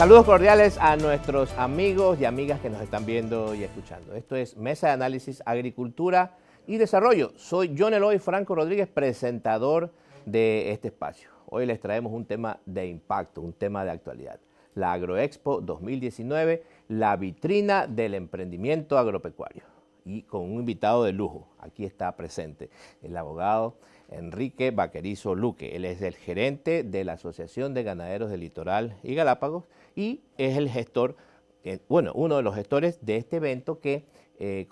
Saludos cordiales a nuestros amigos y amigas que nos están viendo y escuchando. Esto es Mesa de Análisis Agricultura y Desarrollo. Soy John Eloy Franco Rodríguez, presentador de este espacio. Hoy les traemos un tema de impacto, un tema de actualidad. La Agroexpo 2019, la vitrina del emprendimiento agropecuario y con un invitado de lujo. Aquí está presente el abogado Enrique Vaquerizo Luque. Él es el gerente de la Asociación de Ganaderos del Litoral y Galápagos y es el gestor, eh, bueno, uno de los gestores de este evento que eh,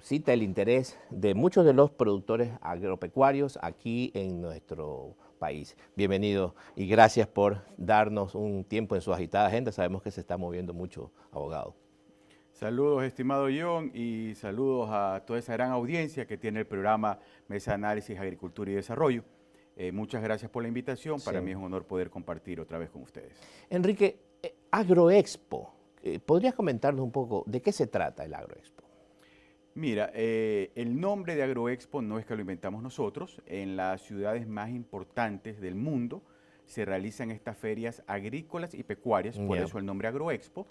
cita el interés de muchos de los productores agropecuarios aquí en nuestro país. Bienvenido y gracias por darnos un tiempo en su agitada agenda. Sabemos que se está moviendo mucho, abogado. Saludos, estimado John, y saludos a toda esa gran audiencia que tiene el programa Mesa Análisis, Agricultura y Desarrollo. Eh, muchas gracias por la invitación. Para mí es un honor poder compartir otra vez con ustedes. Enrique, eh, Agroexpo, eh, ¿podrías comentarnos un poco de qué se trata el Agroexpo? Mira, el nombre de Agroexpo no es que lo inventamos nosotros. En las ciudades más importantes del mundo, se realizan estas ferias agrícolas y pecuarias, por eso el nombre Agroexpo,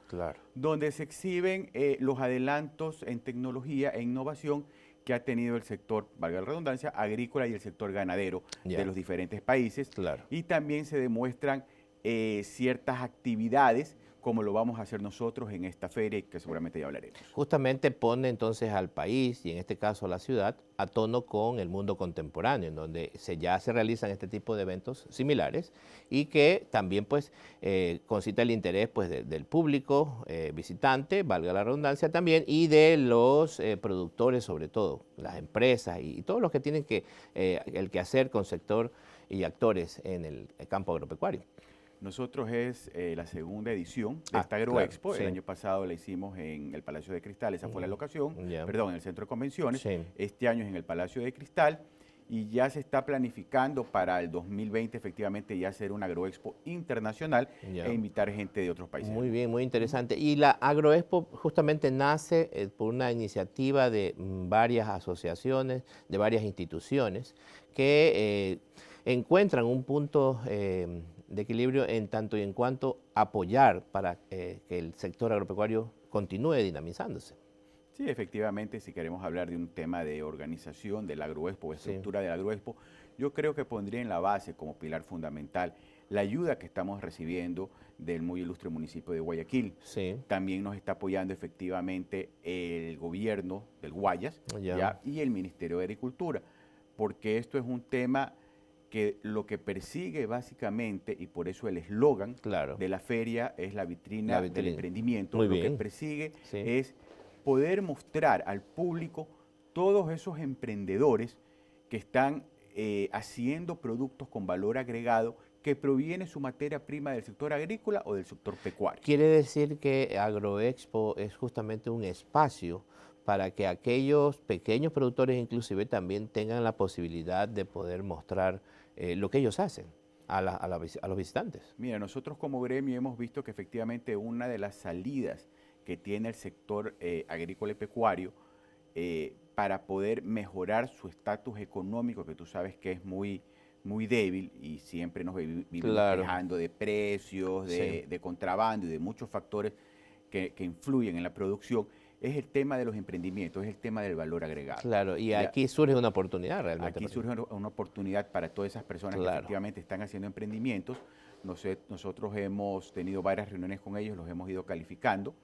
donde se exhiben eh, los adelantos en tecnología e innovación que ha tenido el sector, valga la redundancia, agrícola y el sector ganadero de los diferentes países. Y también se demuestran eh, ciertas actividades como lo vamos a hacer nosotros en esta feria que seguramente ya hablaremos. Justamente pone entonces al país y en este caso a la ciudad a tono con el mundo contemporáneo, en donde se, ya se realizan este tipo de eventos similares y que también pues eh, concita el interés pues del público eh, visitante, valga la redundancia también, y de los eh, productores sobre todo, las empresas y, y todos los que tienen que el que hacer con sector y actores en el campo agropecuario. Nosotros es eh, la segunda edición de ah, esta Agroexpo. El año pasado la hicimos en el Palacio de Cristal, esa fue la locación, perdón, en el Centro de Convenciones. Este año es en el Palacio de Cristal y ya se está planificando para el 2020 efectivamente ya hacer una agroexpo internacional e invitar gente de otros países. Muy bien, muy interesante. Y la agroexpo justamente nace eh, por una iniciativa de mm, varias asociaciones, de varias instituciones que eh, encuentran un punto de equilibrio en tanto y en cuanto apoyar para eh, que el sector agropecuario continúe dinamizándose. Sí, efectivamente, si queremos hablar de un tema de organización del agroexpo, estructura del agroexpo, yo creo que pondría en la base como pilar fundamental la ayuda que estamos recibiendo del muy ilustre municipio de Guayaquil. También nos está apoyando efectivamente el gobierno del Guayas y el Ministerio de Agricultura, porque esto es un tema que lo que persigue básicamente, y por eso el eslogan de la feria es la vitrina, del emprendimiento, lo que persigue es poder mostrar al público todos esos emprendedores que están eh, haciendo productos con valor agregado que proviene su materia prima del sector agrícola o del sector pecuario. Quiere decir que Agroexpo es justamente un espacio para que aquellos pequeños productores inclusive también tengan la posibilidad de poder mostrar eh, lo que ellos hacen. A, los visitantes. Mira, nosotros como gremio hemos visto que efectivamente una de las salidas que tiene el sector eh, agrícola y pecuario eh, para poder mejorar su estatus económico, que tú sabes que es muy, muy débil y siempre nos vivimos de precios, de, contrabando y de muchos factores que influyen en la producción es el tema de los emprendimientos, es el tema del valor agregado. Claro, y aquí surge una oportunidad realmente. Aquí surge una oportunidad para todas esas personas que efectivamente están haciendo emprendimientos. nosotros hemos tenido varias reuniones con ellos, los hemos ido calificando,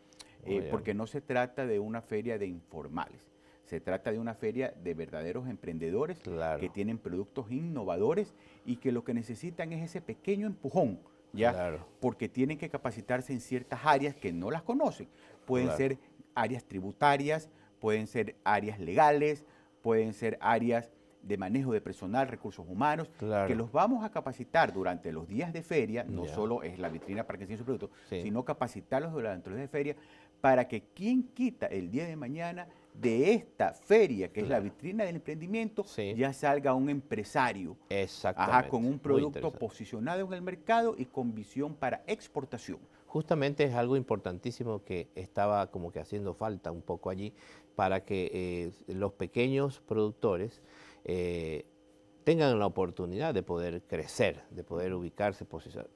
eh, porque no se trata de una feria de informales. Se trata de una feria de verdaderos emprendedores que tienen productos innovadores y que lo que necesitan es ese pequeño empujón, ¿ya? Porque tienen que capacitarse en ciertas áreas que no las conocen. Pueden ser áreas tributarias, pueden ser áreas legales, pueden ser áreas de manejo de personal, recursos humanos, que los vamos a capacitar durante los días de feria, no solo es la vitrina para que enseñen su producto, sino capacitarlos durante los días de feria para que quien quita el día de mañana de esta feria, que es la vitrina del emprendimiento, ya salga un empresario con un producto posicionado en el mercado y con visión para exportación justamente es algo importantísimo que estaba como que haciendo falta un poco allí para que eh, los pequeños productores eh, tengan la oportunidad de poder crecer, de poder ubicarse,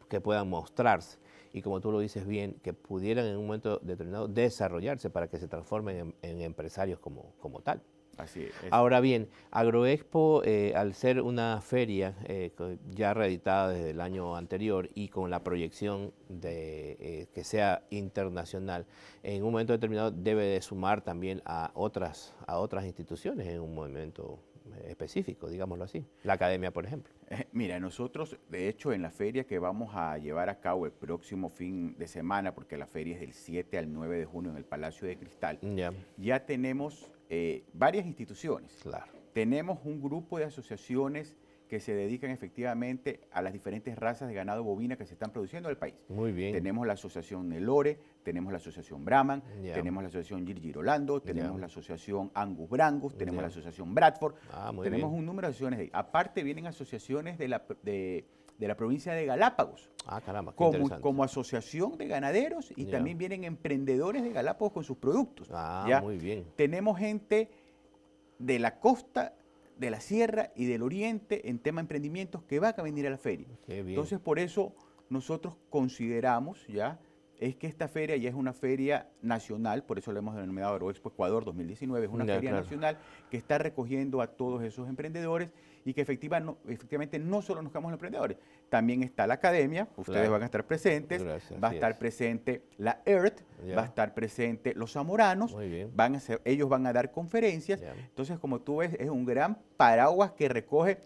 que puedan mostrarse y como tú lo dices bien, que pudieran en un momento determinado desarrollarse para que se transformen en, empresarios como tal. Ahora bien, Agroexpo, eh, al ser una feria eh, ya reeditada desde el año anterior y con la proyección de eh, que sea internacional, en un momento determinado debe de sumar también a otras, a otras instituciones en un momento específico, digámoslo así. La academia, por ejemplo. Eh, mira, nosotros, de hecho, en la feria que vamos a llevar a cabo el próximo fin de semana, porque la feria es del 7 al 9 de junio en el Palacio de Cristal, ya tenemos eh, varias instituciones. Claro. Tenemos un grupo de asociaciones que se dedican efectivamente a las diferentes razas de ganado bovina que se están produciendo en el país. Muy bien. Tenemos la Asociación Nelore, tenemos la Asociación Brahman, tenemos la Asociación Girgirolando, tenemos la Asociación Angus Brangus, tenemos la Asociación Bradford, ah, tenemos un número de asociaciones ahí. Aparte vienen asociaciones de la, de, la provincia de Galápagos. Ah, como, como, asociación de ganaderos y también vienen emprendedores de Galápagos con sus productos. Ah, muy bien. Tenemos gente de la costa de la sierra y del oriente en tema de emprendimientos que van a venir a la feria. Entonces, por eso nosotros consideramos ya es que esta feria ya es una feria nacional, por eso la hemos denominado expo Ecuador 2019, es una feria nacional que está recogiendo a todos esos emprendedores y que efectivamente no solo nos quedamos los emprendedores, también está la academia, ustedes van a estar presentes, va a estar presente la EARTH, va a estar presente los zamoranos, van ellos van a dar conferencias, entonces como tú ves es un gran paraguas que recoge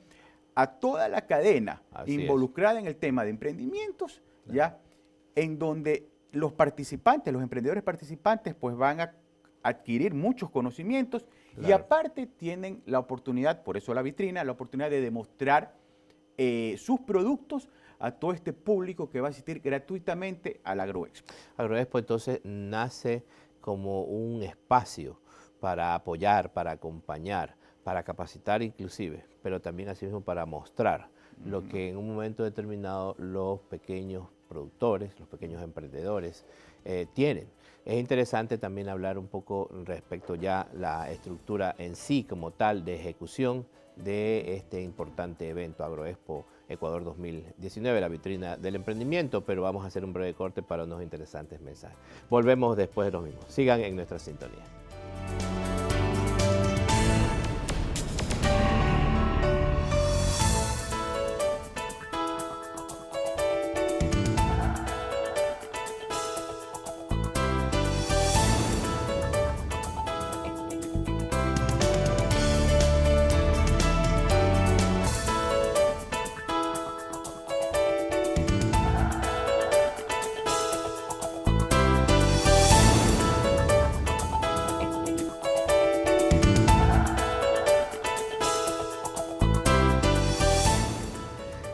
a toda la cadena involucrada en el tema de emprendimientos, ¿ya? En donde los participantes, los emprendedores participantes, pues van a adquirir muchos conocimientos y aparte tienen la oportunidad, por eso la vitrina, la oportunidad de demostrar eh, sus productos a todo este público que va a asistir gratuitamente al Agroexpo. Agroexpo entonces nace como un espacio para apoyar, para acompañar, para capacitar inclusive, pero también asimismo para mostrar lo que en un momento determinado los pequeños productores, los pequeños emprendedores eh, tienen. Es interesante también hablar un poco respecto ya la estructura en sí como tal de ejecución de este importante evento Agroexpo Ecuador 2019, la vitrina del emprendimiento, pero vamos a hacer un breve corte para unos interesantes mensajes. Volvemos después de los mismos. Sigan en nuestra sintonía.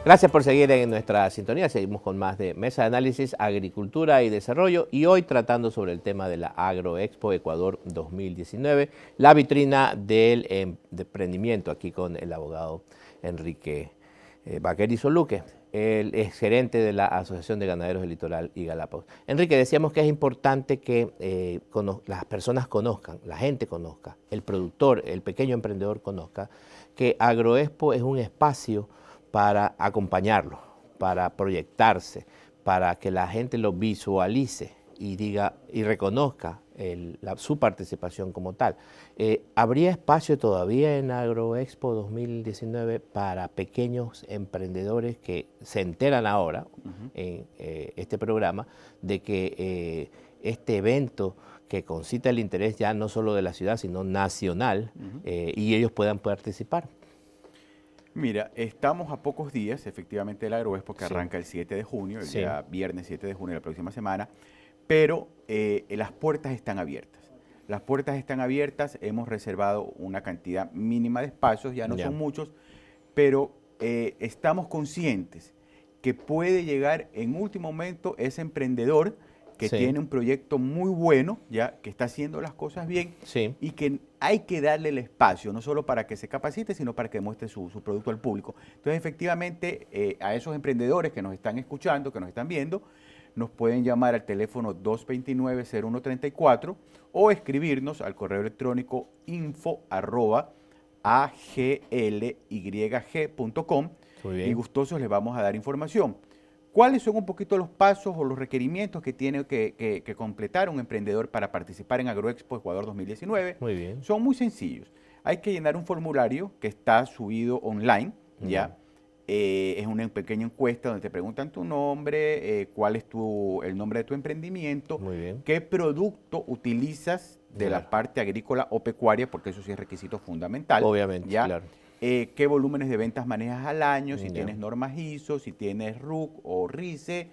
Gracias por seguir en nuestra sintonía. Seguimos con más de Mesa de Análisis, Agricultura y Desarrollo y hoy tratando sobre el tema de la Agroexpo Ecuador 2019, la vitrina del emprendimiento aquí con el abogado Enrique Baquerizoluque, eh, Luque, el ex gerente de la Asociación de Ganaderos del Litoral y Galápagos. Enrique, decíamos que es importante que eh, las personas conozcan, la gente conozca, el productor, el pequeño emprendedor conozca, que Agroexpo es un espacio para acompañarlo, para proyectarse, para que la gente lo visualice y diga y reconozca la, su participación como tal. Eh, ¿Habría espacio todavía en Agroexpo 2019 para pequeños emprendedores que se enteran ahora en eh, este programa de que eh, este evento que concita el interés ya no solo de la ciudad, sino nacional, y ellos puedan participar? Mira, estamos a pocos días, efectivamente, el Agroexpo, que arranca el 7 de junio, el día viernes 7 de junio la próxima semana, pero eh, las puertas están abiertas. Las puertas están abiertas, hemos reservado una cantidad mínima de espacios, ya no son muchos, pero eh, estamos conscientes que puede llegar en último momento ese emprendedor que tiene un proyecto muy bueno, ya que está haciendo las cosas bien y que hay que darle el espacio, no solo para que se capacite, sino para que demuestre su, producto al público. Entonces, efectivamente, eh, a esos emprendedores que nos están escuchando, que nos están viendo, nos pueden llamar al teléfono 229-0134 o escribirnos al correo electrónico info arroba aglyg.com y gustosos les vamos a dar información. ¿Cuáles son un poquito los pasos o los requerimientos que tiene que, completar un emprendedor para participar en Agroexpo Ecuador 2019? Muy bien. Son muy sencillos. Hay que llenar un formulario que está subido online, ¿ya? Eh, es una pequeña encuesta donde te preguntan tu nombre, eh, cuál es tu, el nombre de tu emprendimiento, qué producto utilizas de la parte agrícola o pecuaria, porque eso sí es requisito fundamental. Obviamente, claro. Eh, qué volúmenes de ventas manejas al año, si tienes normas ISO, si tienes RUC o RICE,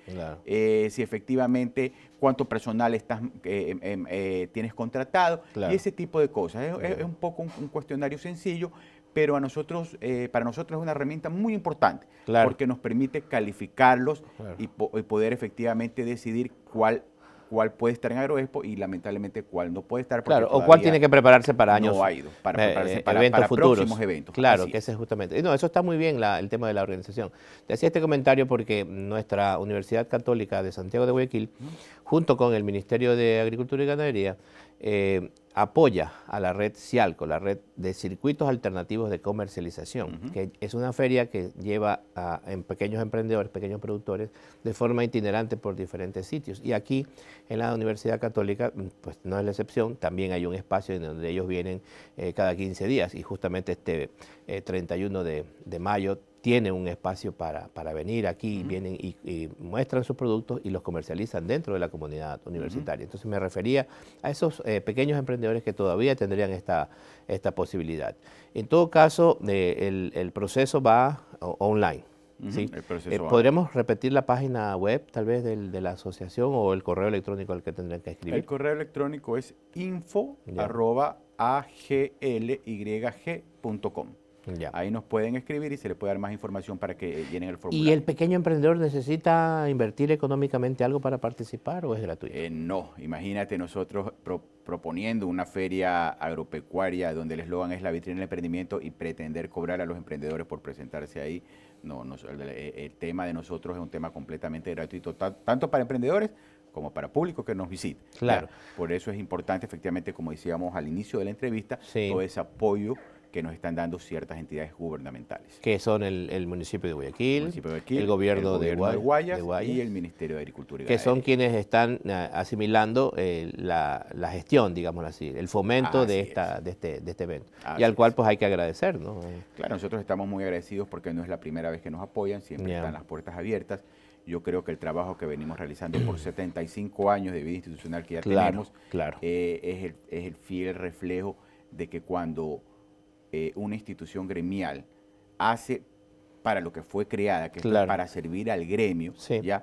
eh, si efectivamente cuánto personal estás, eh, em, em, tienes contratado y ese tipo de cosas. Es, un poco un, cuestionario sencillo, pero a nosotros, para nosotros es una herramienta muy importante porque nos permite calificarlos y poder efectivamente decidir cuál cuál puede estar en Agroexpo y lamentablemente cuál no puede estar. Claro, o cuál tiene que prepararse para años. Eh, eh, para eventos futuros. próximos eventos. Claro, que ese es justamente. y No, eso está muy bien el tema de la organización. Te hacía este comentario porque nuestra Universidad Católica de Santiago de Guayaquil, junto con el Ministerio de Agricultura y Ganadería, eh, apoya a la red CIALCO, la red de circuitos alternativos de comercialización, que es una feria que lleva a pequeños emprendedores, pequeños productores, de forma itinerante por diferentes sitios. Y aquí en la Universidad Católica, mm, pues no es la excepción, también hay un espacio en donde ellos vienen eh, cada 15 días y justamente este 31 eh, de mayo tiene un espacio para, venir aquí, vienen y, muestran sus productos y los comercializan dentro de la comunidad universitaria. Entonces me refería a esos eh, pequeños emprendedores que todavía tendrían esta, esta posibilidad. En todo caso, eh, el, proceso va online. Eh, repetir la página web tal vez de la asociación o el correo electrónico al que tendrían que escribir. El correo electrónico es info.aglyg.com. Ahí nos pueden escribir y se les puede dar más información para que llenen el formulario. ¿Y el pequeño emprendedor necesita invertir económicamente algo para participar o es gratuito? Eh, no, imagínate nosotros proponiendo una feria agropecuaria donde el eslogan es la vitrina del emprendimiento y pretender cobrar a los emprendedores por presentarse ahí. No, el, tema de nosotros es un tema completamente gratuito, tanto para emprendedores como para público que nos visite. Claro. por eso es importante, efectivamente, como decíamos al inicio de la entrevista, todo ese apoyo que nos están dando ciertas entidades gubernamentales. Que son el, municipio, de Guayaquil, el de el gobierno, de, Guayas, y el Ministerio de Agricultura. Y que son quienes están eh, asimilando eh, la, gestión, digamos así, el fomento de, esta, este, de, este, evento. y al cual pues hay que agradecer, ¿no? Claro, nosotros estamos muy agradecidos porque no es la primera vez que nos apoyan, siempre están las puertas abiertas. Yo creo que el trabajo que venimos realizando por 75 años de vida institucional que ya tenemos eh, es, el, es el fiel reflejo de que cuando eh, una institución gremial hace para lo que fue creada, que es para servir al gremio, ya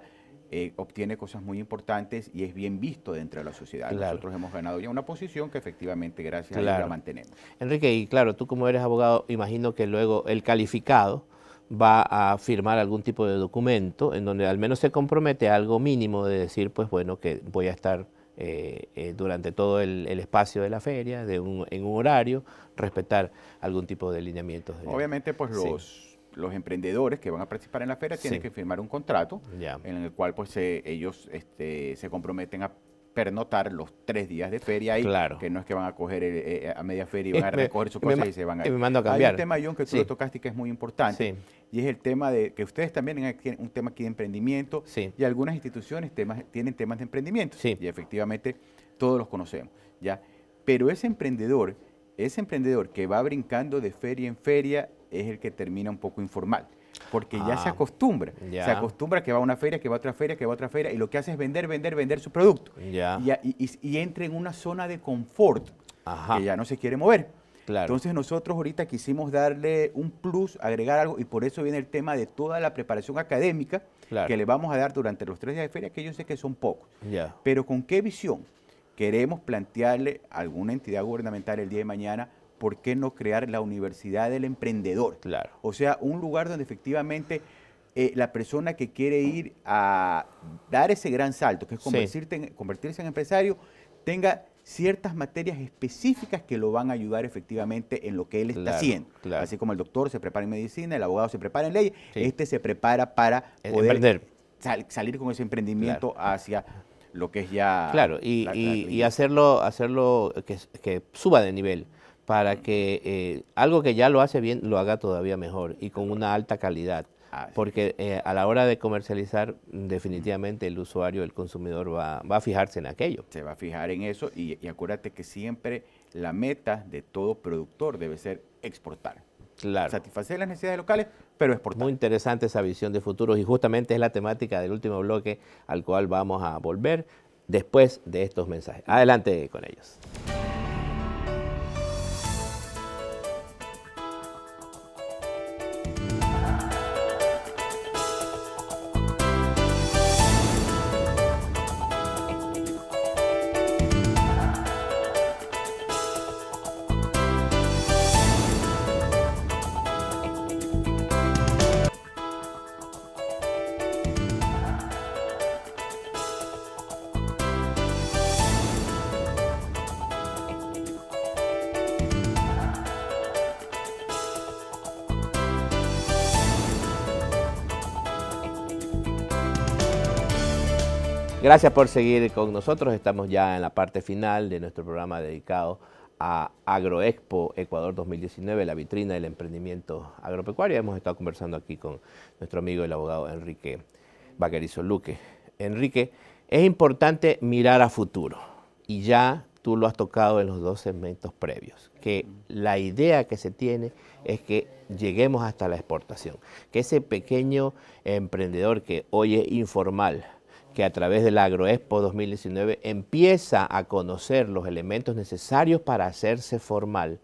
eh, obtiene cosas muy importantes y es bien visto dentro de la sociedad. Nosotros hemos ganado ya una posición que efectivamente gracias a la mantenemos. Enrique, y claro, tú como eres abogado, imagino que luego el calificado va a firmar algún tipo de documento en donde al menos se compromete a algo mínimo de decir, pues bueno, que voy a estar eh, eh, durante todo el, espacio de la feria, de un, en un horario, respetar algún tipo de lineamientos. Obviamente, pues los, los emprendedores que van a participar en la feria tienen que firmar un contrato en el cual pues ellos este, se comprometen a pernotar los tres días de feria ahí, que no es que van a coger eh, eh, a media feria y van a recoger sus cosas y se van a ir. Hay un tema, John, que tú lo tocaste que es muy importante, y es el tema de que ustedes también tienen un tema aquí de emprendimiento, y algunas instituciones tienen temas de emprendimiento, y efectivamente todos los conocemos, ¿ya? Pero ese emprendedor, ese emprendedor que va brincando de feria en feria es el que termina un poco informal porque ya se ah, acostumbra. Se acostumbra que va a una feria, que va a otra feria, que va a otra feria, y lo que hace es vender, vender, vender su producto. Y, entra en una zona de confort que ya no se quiere mover. Entonces nosotros ahorita quisimos darle un plus, agregar algo, y por eso viene el tema de toda la preparación académica que le vamos a dar durante los tres días de feria, que yo sé que son pocos. Pero ¿con qué visión queremos plantearle a alguna entidad gubernamental el día de mañana ¿por qué no crear la Universidad del Emprendedor? Claro. O sea, un lugar donde efectivamente eh, la persona que quiere ir a dar ese gran salto, que es en, convertirse en empresario, tenga ciertas materias específicas que lo van a ayudar efectivamente en lo que él está haciendo. Así como el doctor se prepara en medicina, el abogado se prepara en ley, este se prepara para poder salir con ese emprendimiento hacia lo que es ya... Claro, y, hacerlo, hacerlo que, suba de nivel para que eh, algo que ya lo hace bien lo haga todavía mejor y con una alta calidad. Porque eh, a la hora de comercializar, definitivamente el usuario, el consumidor va, a fijarse en aquello. Se va a fijar en eso y, acuérdate que siempre la meta de todo productor debe ser exportar. Claro. satisfacer las necesidades locales, pero exportar. Muy interesante esa visión de futuro y justamente es la temática del último bloque al cual vamos a volver después de estos mensajes. Adelante con ellos. Gracias por seguir con nosotros. Estamos ya en la parte final de nuestro programa dedicado a Agroexpo Ecuador 2019, la vitrina del emprendimiento agropecuario. Hemos estado conversando aquí con nuestro amigo el abogado Enrique Vaquerizo Luque. Enrique, es importante mirar a futuro y ya tú lo has tocado en los dos segmentos previos, que la idea que se tiene es que lleguemos hasta la exportación, que ese pequeño emprendedor que hoy es informal, que a través del Agroexpo 2019 empieza a conocer los elementos necesarios para hacerse formal,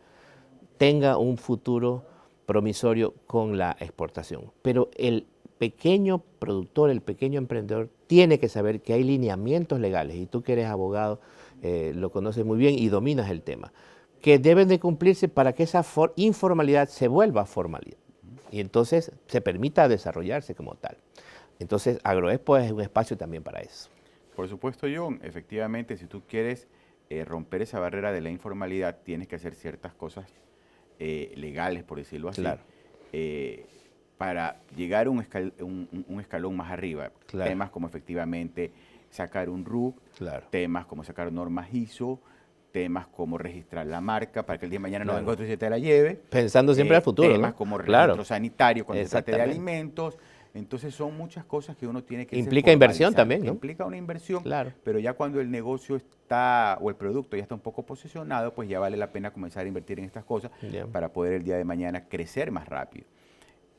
tenga un futuro promisorio con la exportación. Pero el pequeño productor, el pequeño emprendedor, tiene que saber que hay lineamientos legales, y tú que eres abogado eh, lo conoces muy bien y dominas el tema, que deben de cumplirse para que esa informalidad se vuelva formalidad y entonces se permita desarrollarse como tal. Entonces, AgroESPO es un espacio también para eso. Por supuesto, John, efectivamente, si tú quieres eh, romper esa barrera de la informalidad, tienes que hacer ciertas cosas eh, legales, por decirlo así, eh, para llegar un, un, escalón más arriba. Temas como efectivamente sacar un RUC, temas como sacar normas ISO, temas como registrar la marca para que el día de mañana no venga otro y se te la lleve. Pensando siempre al futuro. Temas como registro sanitario cuando se trate de alimentos entonces son muchas cosas que uno tiene que... Implica inversión también, ¿no? Implica una inversión, claro. pero ya cuando el negocio está o el producto ya está un poco posicionado, pues ya vale la pena comenzar a invertir en estas cosas para poder el día de mañana crecer más rápido.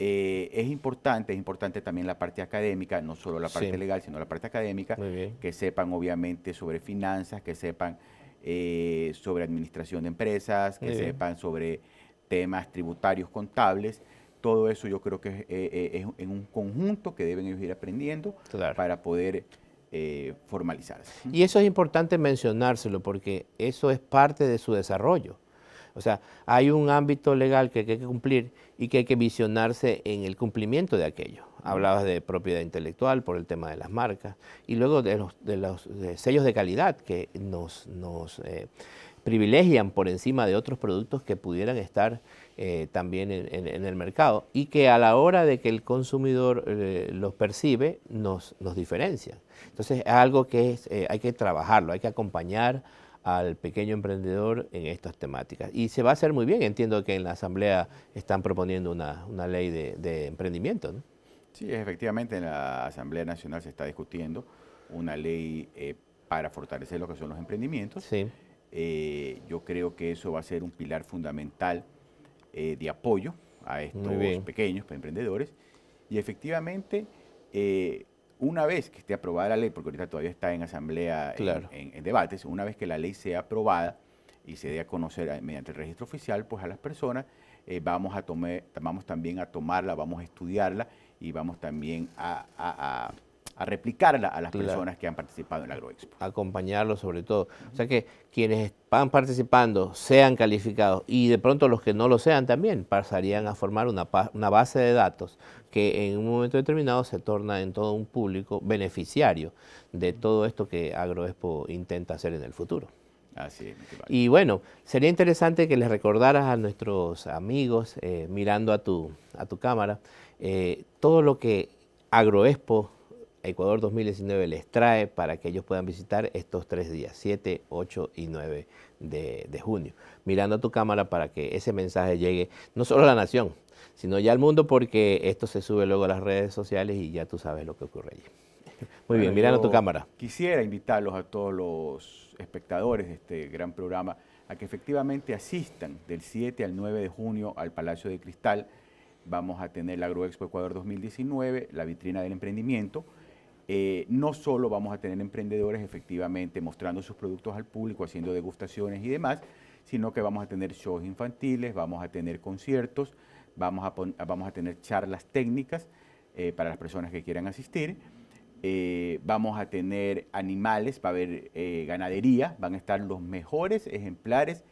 Eh, es importante, es importante también la parte académica, no solo la parte legal, sino la parte académica, que sepan obviamente sobre finanzas, que sepan eh, sobre administración de empresas, que sepan sobre temas tributarios contables todo eso yo creo que es, eh, eh, en un conjunto que deben ir aprendiendo para poder eh, formalizarse. Y eso es importante mencionárselo porque eso es parte de su desarrollo. O sea, hay un ámbito legal que hay que cumplir y que hay que visionarse en el cumplimiento de aquello. Hablabas de propiedad intelectual por el tema de las marcas y luego de los, sellos de calidad que nos, privilegian por encima de otros productos que pudieran estar eh, también en, el mercado y que a la hora de que el consumidor eh, los percibe nos, nos diferencia Entonces es algo que es, eh, hay que trabajarlo, hay que acompañar al pequeño emprendedor en estas temáticas. Y se va a hacer muy bien, entiendo que en la Asamblea están proponiendo una, ley de, emprendimiento. Sí, efectivamente en la Asamblea Nacional se está discutiendo una ley para fortalecer lo que son los emprendimientos. yo creo que eso va a ser un pilar fundamental eh, de apoyo a estos pequeños emprendedores. Y efectivamente, eh, una vez que esté aprobada la ley, porque ahorita todavía está en asamblea, en, debates, una vez que la ley sea aprobada y se dé a conocer eh, mediante el registro oficial, pues a las personas vamos, a vamos también a tomarla, vamos a estudiarla y vamos también a a replicarla a las personas que han participado en AgroExpo. Acompañarlos sobre todo. O sea que quienes van participando sean calificados y de pronto los que no lo sean también pasarían a formar una, base de datos que en un momento determinado se torna en todo un público beneficiario de todo esto que AgroExpo intenta hacer en el futuro. Así y bueno, sería interesante que les recordaras a nuestros amigos, eh, mirando a tu, a tu cámara, eh, todo lo que Agroexpo Ecuador 2019 les trae para que ellos puedan visitar estos tres días, 7, 8 y 9 de, junio. Mirando a tu cámara para que ese mensaje llegue no solo a la nación, sino ya al mundo, porque esto se sube luego a las redes sociales y ya tú sabes lo que ocurre allí. Muy bien, mirando a tu cámara. Quisiera invitarlos a todos los espectadores de este gran programa a que efectivamente asistan del 7 al 9 de junio al Palacio de Cristal. Vamos a tener la Agroexpo Ecuador 2019, la vitrina del emprendimiento eh, no solo vamos a tener emprendedores efectivamente mostrando sus productos al público, haciendo degustaciones y demás, sino que vamos a tener shows infantiles, vamos a tener conciertos, vamos a, vamos a tener charlas técnicas eh, para las personas que quieran asistir. Eh, vamos a tener animales, va a haber ganadería, van a estar los mejores ejemplares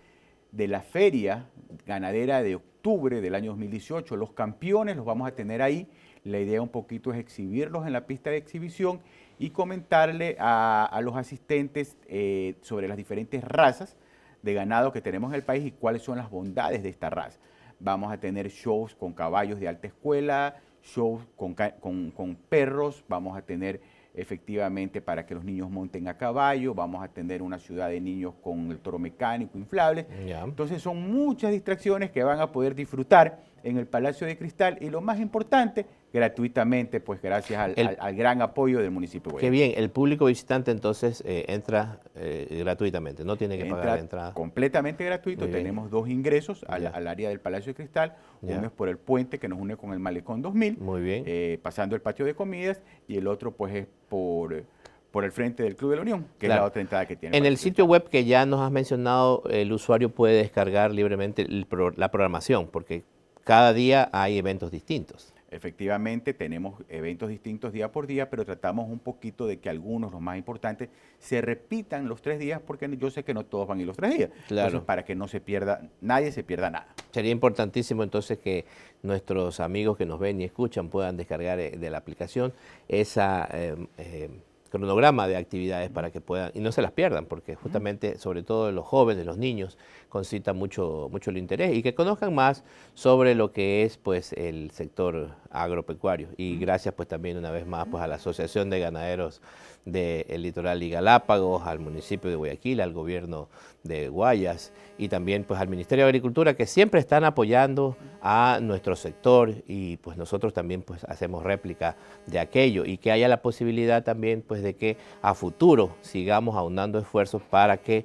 de la feria ganadera de octubre del año 2018. Los campeones los vamos a tener ahí la idea un poquito es exhibirlos en la pista de exhibición y comentarle a, los asistentes eh, sobre las diferentes razas de ganado que tenemos en el país y cuáles son las bondades de esta raza. Vamos a tener shows con caballos de alta escuela, shows con, perros, vamos a tener efectivamente para que los niños monten a caballo, vamos a tener una ciudad de niños con el toro mecánico inflable. Entonces son muchas distracciones que van a poder disfrutar en el Palacio de Cristal y lo más importante gratuitamente, pues gracias al, gran apoyo del municipio de Guayaquil. Qué bien, el público visitante entonces eh, entra eh, gratuitamente, no tiene que pagar la entrada. Completamente gratuito, tenemos dos ingresos al, área del Palacio de Cristal, uno es por el puente que nos une con el Malecón 2000, Muy eh, pasando el patio de comidas, y el otro pues es por por el frente del Club de la Unión, que es la otra entrada que tiene. En el sitio web que ya nos has mencionado, el usuario puede descargar libremente la programación, porque cada día hay eventos distintos. Efectivamente, tenemos eventos distintos día por día, pero tratamos un poquito de que algunos, los más importantes, se repitan los tres días, porque yo sé que no todos van a ir los tres días. Claro. para que no se pierda, nadie se pierda nada. Sería importantísimo entonces que nuestros amigos que nos ven y escuchan puedan descargar eh, de la aplicación esa em, eh, cronograma de actividades para que puedan, y no se las pierdan, porque justamente, sobre todo los jóvenes, los niños, concita mucho, mucho el interés y que conozcan más sobre lo que es pues el sector agropecuario. Y gracias pues también una vez más pues a la Asociación de Ganaderos del Litoral y Galápagos, al municipio de Guayaquil, al gobierno de Guayas y también pues al Ministerio de Agricultura que siempre están apoyando a nuestro sector y pues nosotros también pues hacemos réplica de aquello y que haya la posibilidad también pues de que a futuro sigamos aunando esfuerzos para que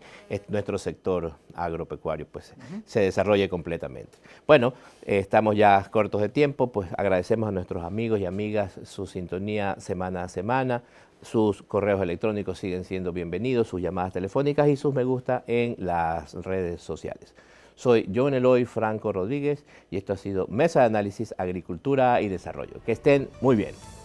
nuestro sector agropecuario pues, se desarrolle completamente. Bueno, estamos ya cortos de tiempo, pues agradecemos a nuestros amigos y amigas su sintonía semana a semana. Sus correos electrónicos siguen siendo bienvenidos, sus llamadas telefónicas y sus me gusta en las redes sociales. Soy John Eloy Franco Rodríguez y esto ha sido Mesa de Análisis Agricultura y Desarrollo. Que estén muy bien.